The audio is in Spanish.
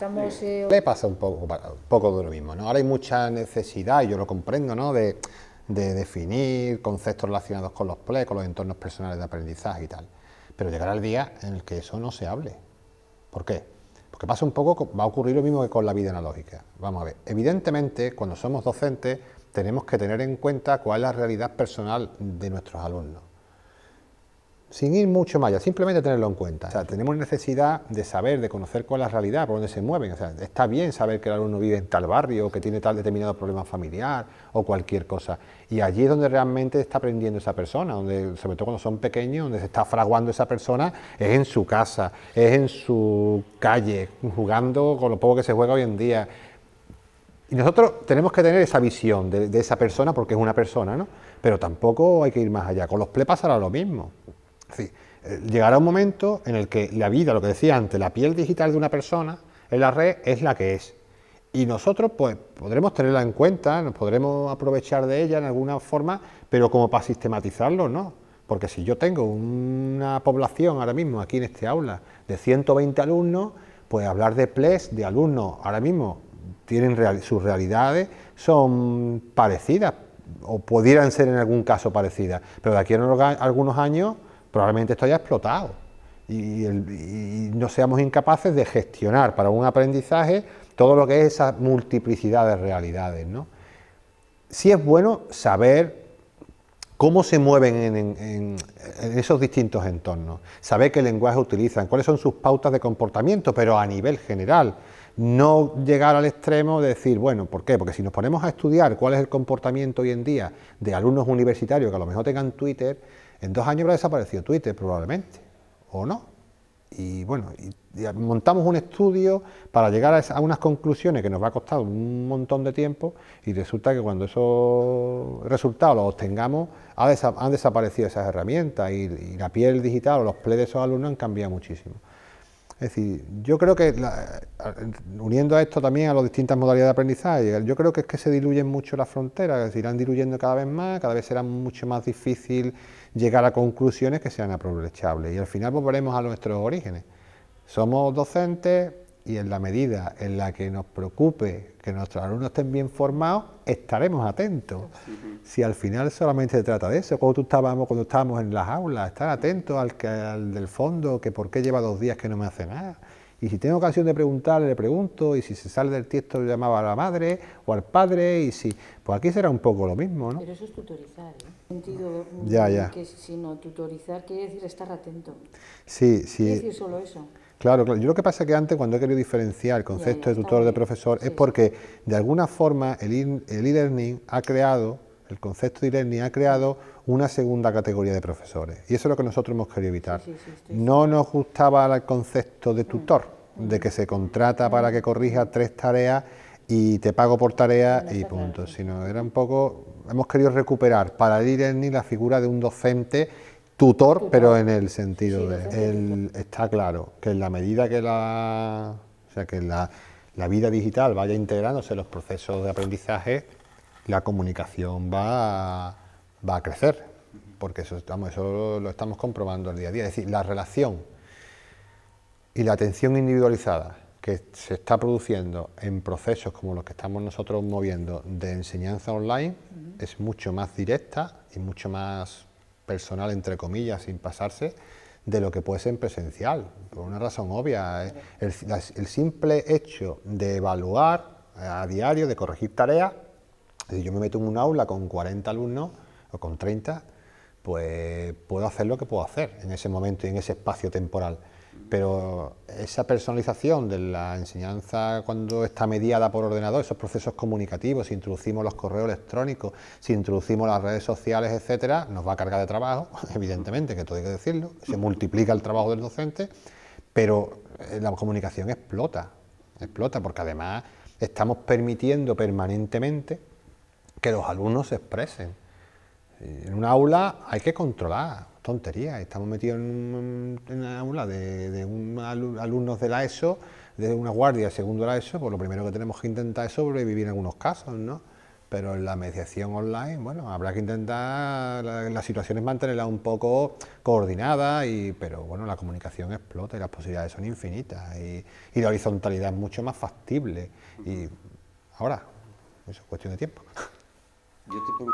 Eh, Le pasa un poco, poco de lo mismo, ¿no? Ahora hay mucha necesidad, y yo lo comprendo, ¿no? De, definir conceptos relacionados con los PLE, con los entornos personales de aprendizaje y tal. Pero llegará el día en el que eso no se hable. ¿Por qué? Porque pasa un poco, va a ocurrir lo mismo que con la vida analógica. Vamos a ver, evidentemente cuando somos docentes tenemos que tener en cuenta cuál es la realidad personal de nuestros alumnos sin ir mucho más allá, simplemente tenerlo en cuenta. O sea, tenemos necesidad de saber, de conocer cuál es la realidad, por dónde se mueven. O sea, está bien saber que el alumno vive en tal barrio, o que tiene tal determinado problema familiar o cualquier cosa. Y allí es donde realmente está aprendiendo esa persona, donde, sobre todo cuando son pequeños, donde se está fraguando esa persona, es en su casa, es en su calle, jugando con lo poco que se juega hoy en día. Y nosotros tenemos que tener esa visión de, esa persona porque es una persona, ¿no? Pero tampoco hay que ir más allá. Con los plepas hará lo mismo. Es eh, decir, llegará un momento en el que la vida, lo que decía antes, la piel digital de una persona en la red es la que es. Y nosotros pues podremos tenerla en cuenta, nos podremos aprovechar de ella en alguna forma, pero como para sistematizarlo, no. Porque si yo tengo una población ahora mismo aquí en este aula de 120 alumnos, pues hablar de PLES, de alumnos, ahora mismo tienen sus realidades, son parecidas, o pudieran ser en algún caso parecidas, pero de aquí a algunos años probablemente esto haya explotado y, no seamos incapaces de gestionar para un aprendizaje todo lo que es esa multiplicidad de realidades. ¿no? Sí es bueno saber cómo se mueven en, esos distintos entornos, saber qué lenguaje utilizan, cuáles son sus pautas de comportamiento, pero a nivel general. No llegar al extremo de decir, bueno, ¿por qué? Porque si nos ponemos a estudiar cuál es el comportamiento hoy en día de alumnos universitarios que a lo mejor tengan Twitter, en dos años habrá desaparecido Twitter probablemente, o no. Y bueno, montamos un estudio para llegar a, unas conclusiones que nos va a costar un montón de tiempo y resulta que cuando esos resultados los obtengamos han desaparecido esas herramientas y, la piel digital o los play de esos alumnos han cambiado muchísimo. Es decir, yo creo que, uniendo a esto también a las distintas modalidades de aprendizaje, yo creo que es que se diluyen mucho las fronteras, se irán diluyendo cada vez más, cada vez será mucho más difícil llegar a conclusiones que sean aprovechables y al final volveremos a nuestros orígenes. Somos docentes, y en la medida en la que nos preocupe que nuestros alumnos estén bien formados, estaremos atentos. Si al final solamente se trata de eso, como tú estábamos, cuando estábamos en las aulas, estar atentos al, que, al del fondo, que por qué lleva dos días que no me hace nada. Y si tengo ocasión de preguntar le pregunto, y si se sale del texto le llamaba a la madre o al padre, y si... Pues aquí será un poco lo mismo, ¿no? Pero eso es tutorizar, ¿eh? Sentido ya, ya. que si no tutorizar quiere decir estar atento. Sí, sí. Quiere decir solo eso. Claro, Yo lo que pasa es que antes, cuando he querido diferenciar el concepto de tutor de profesor, es porque de alguna forma el e-learning ha creado, el concepto de e-learning ha creado una segunda categoría de profesores. Y eso es lo que nosotros hemos querido evitar. no nos gustaba el concepto de mm, tutor, mm. de que se contrata para mm. que corrija tres tareas y te pago por tarea y punto. Sino era un poco, hemos querido recuperar para el e-learning la figura de un docente Tutor, pero en el sentido de... está claro que en la medida que la, sea, que la, vida digital vaya integrándose en los procesos de aprendizaje, la comunicación va a, va a crecer, porque eso, estamos, eso lo, estamos comprobando al día a día. Es decir, la relación y la atención individualizada que se está produciendo en procesos como los que estamos nosotros moviendo de enseñanza online es mucho más directa y mucho más personal, entre comillas, sin pasarse, de lo que puede ser en presencial, por una razón obvia. Eh, el, simple hecho de evaluar eh, a diario, de corregir tareas, yo me meto en un aula con 40 alumnos o con 30, pues puedo hacer lo que puedo hacer en ese momento y en ese espacio temporal. Pero esa personalización de la enseñanza cuando está mediada por ordenador, esos procesos comunicativos, si introducimos los correos electrónicos, si introducimos las redes sociales, etcétera, nos va a cargar de trabajo, evidentemente, que todo hay que decirlo, se multiplica el trabajo del docente, pero eh, la comunicación explota, explota, porque además estamos permitiendo permanentemente que los alumnos se expresen eh, en un aula hay que controlar tontería. Estamos metidos en, un, una aula de, alumnos de la ESO, de una guardia segundo la ESO, pues lo primero que tenemos que intentar es sobrevivir en algunos casos, ¿no? Pero en la mediación online, bueno, habrá que intentar la, las situaciones mantenerla un poco coordinada y, pero bueno, la comunicación explota y las posibilidades son infinitas y, la horizontalidad es mucho más factible. Y ahora, es cuestión de tiempo. Yo